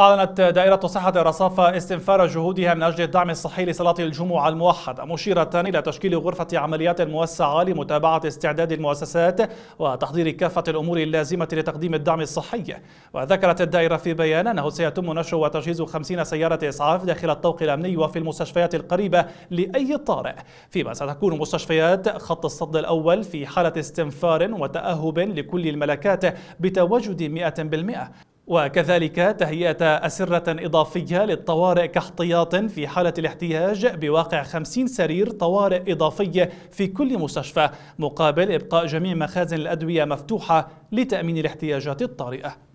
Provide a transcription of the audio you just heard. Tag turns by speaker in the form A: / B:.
A: أعلنت دائرة صحة الرصافة استنفار جهودها من أجل الدعم الصحي لصلاة الجمعة الموحدة مشيرة إلى تشكيل غرفة عمليات موسعة لمتابعة استعداد المؤسسات وتحضير كافة الأمور اللازمة لتقديم الدعم الصحي وذكرت الدائرة في بيان أنه سيتم نشر وتجهيز 50 سيارة إسعاف داخل الطوق الأمني وفي المستشفيات القريبة لأي طارئ فيما ستكون مستشفيات خط الصد الأول في حالة استنفار وتأهب لكل الملكات بتواجد 100% وكذلك تهيئة أسرة إضافية للطوارئ كاحتياط في حالة الاحتياج بواقع 50 سرير طوارئ إضافية في كل مستشفى مقابل إبقاء جميع مخازن الأدوية مفتوحة لتأمين الاحتياجات الطارئة